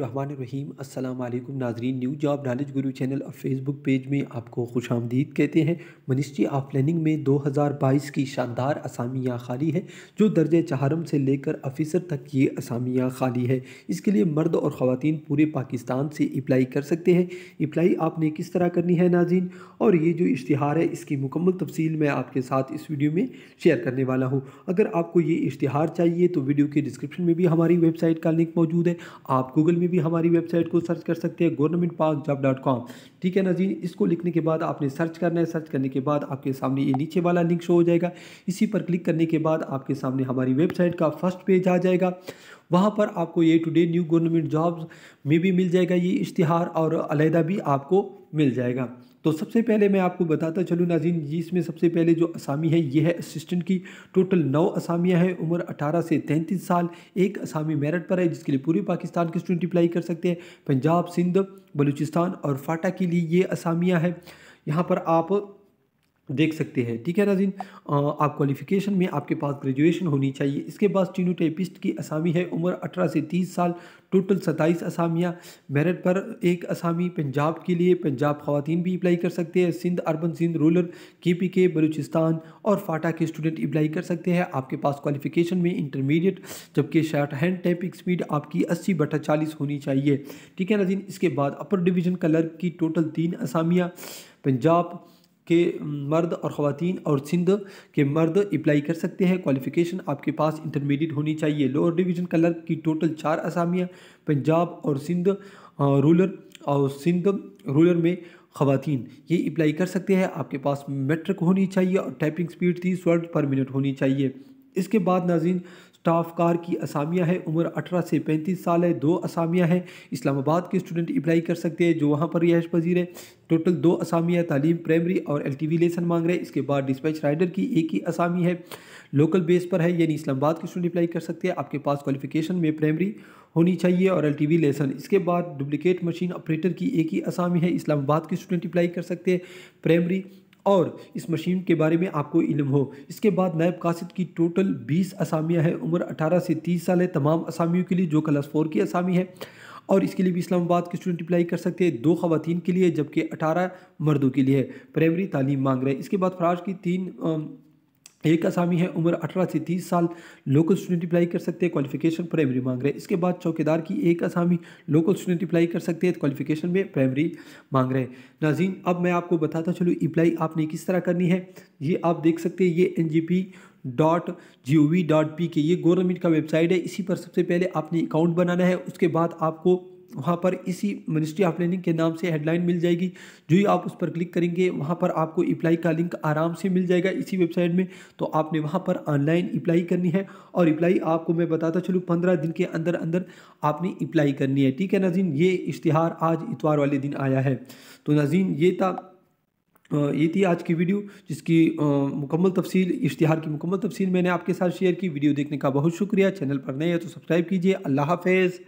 रहमान रहीम अस्सलाम वालेकुम नाजरीन new job knowledge guru channel और फेसबुक पेज में आपको खुश आमदीद कहते हैं मिनिस्ट्री ऑफ प्लानिंग में 2022 की शानदार असामियाँ खाली है जो दर्ज चहारम से लेकर अफिसर तक ये असामियाँ खाली है इसके लिए मर्द और ख़वान पूरे पाकिस्तान से अप्लाई कर सकते हैं अप्लाई आपने किस तरह करनी है नाजीन और ये जो इश्तहार है इसकी मुकम्मल तफसील मैं आपके साथ इस वीडियो में शेयर करने वाला हूँ अगर आपको ये इश्तहार चाहिए तो वीडियो के डिस्क्रिप्शन में भी हमारी वेबसाइट का लिंक मौजूद है आप गूगल में में भी हमारी वेबसाइट को सर्च कर सकते हैं गवर्नमेंट पाक जॉब डॉट कॉम ठीक है जी इसको लिखने के बाद आपने सर्च करना है सर्च करने के बाद आपके सामने ये नीचे वाला लिंक शो हो जाएगा इसी पर क्लिक करने के बाद आपके सामने हमारी वेबसाइट का फर्स्ट पेज आ जाएगा वहाँ पर आपको ये टुडे न्यू गवर्नमेंट जॉब्स में भी मिल जाएगा ये इश्तहार और अलहदा भी आपको मिल जाएगा तो सबसे पहले मैं आपको बताता चलूँ नाजीन इसमें सबसे पहले जो असामी है ये है असिस्टेंट की टोटल नौ असामियाँ हैं उम्र 18 से 33 साल एक असामी मेरिट पर है जिसके लिए पूरे पाकिस्तान के स्टूडेंट अप्लाई कर सकते हैं पंजाब सिंध बलूचिस्तान और फाटा के लिए ये असामियाँ हैं यहाँ पर आप देख सकते हैं ठीक है नाजिन आप क्वालिफिकेशन में आपके पास ग्रेजुएशन होनी चाहिए इसके बाद स्टीनोटेपिस्ट की असामी है उम्र 18 से 30 साल टोटल 27 असामियाँ मेरिट पर एक असामी पंजाब के लिए पंजाब खातन भी अप्लाई कर सकते हैं Sindh urban Sindh rural K P K Balochistan और फाटा के स्टूडेंट अप्लाई कर सकते हैं आपके पास क्वालिफिकेशन में इंटरमीडिएट जबकि शार्ट हैंड टैपिंग स्पीड आपकी अस्सी बटा चालीस होनी चाहिए ठीक है नज़ीन इसके बाद अपर डिवीज़न कलर की टोटल तीन असामियाँ पंजाब के मर्द और ख़वान और सिंध के मर्द अप्लाई कर सकते हैं क्वालिफ़िकेशन आपके पास इंटरमीडिएट होनी चाहिए लोअर डिवीज़न कलर की टोटल चार असामियाँ पंजाब और सिंध रूरल और सिंध रूरल में ख़वान ये अप्लाई कर सकते हैं आपके पास मेट्रिक होनी चाहिए और टाइपिंग स्पीड तीस वर्ड पर मिनट होनी चाहिए इसके बाद नाजीन स्टाफ कार की असामियाँ हैं उम्र 18 से 35 साल है दो असामियाँ हैं इस्लामाबाद के स्टूडेंट अप्लाई कर सकते हैं जो वहाँ पर रिहाइश पजीर है टोटल दो असामियाँ तालीम प्राइमरी और एल टी लेसन मांग रहे हैं इसके बाद डिस्पैच राइडर की एक ही असामी है लोकल बेस पर है यानी इस्लामाबाद के स्टूडेंट अप्लाई कर सकते हैं आपके पास क्वालिफिकेशन में प्राइमरी होनी चाहिए और एल टी लेसन इसके बाद डुप्लिकेट मशीन ऑपरेटर की एक ही असामी है इस्लामाबाद के स्टूडेंट अप्लाई कर सकते हैं प्राइमरी और इस मशीन के बारे में आपको इल्म हो इसके बाद नायब कासिद की टोटल बीस असामियाँ हैं उम्र अठारह से तीस साल है तमाम असामियों के लिए जो क्लास फोर की असामी है और इसके लिए भी इस्लामाबाद के स्टूडेंट अप्लाई कर सकते हैं दो खवतिन के लिए जबकि अठारह मर्दों के लिए प्राइमरी तालीम मांग रहे हैं इसके बाद फराज की तीन एक आसामी है उम्र 18 से 30 साल लोकल स्टूडेंट अप्लाई कर सकते हैं क्वालिफिकेशन प्राइमरी मांग रहे हैं इसके बाद चौकीदार की एक आसामी लोकल स्टूडेंट अप्लाई कर सकते हैं क्वालिफिकेशन में प्राइमरी मांग रहे हैं नाजीन अब मैं आपको बताता चलूँ अप्लाई आपने किस तरह करनी है ये आप देख सकते हैं ये N G P dot G O V dot P K ये गवर्नमेंट का वेबसाइट है इसी पर सबसे पहले आपने अकाउंट बनाना है उसके बाद आपको वहाँ पर इसी मिनिस्ट्री ऑफ लर्निंग के नाम से हेडलाइन मिल जाएगी जो ही आप उस पर क्लिक करेंगे वहाँ पर आपको अप्लाई का लिंक आराम से मिल जाएगा इसी वेबसाइट में तो आपने वहाँ पर ऑनलाइन अप्लाई करनी है और अप्लाई आपको मैं बताता चलूँ पंद्रह दिन के अंदर अंदर आपने अप्लाई करनी है ठीक है नाजीन ये इश्तहार आज इतवार वाले दिन आया है तो नाजीन ये था ये थी आज की वीडियो जिसकी मुकम्मल तफसील इश्तहार की मुकम्मल तफसील मैंने आपके साथ शेयर की वीडियो देखने का बहुत शुक्रिया चैनल पर नए हैं तो सब्सक्राइब कीजिए अल्लाह हाफिज़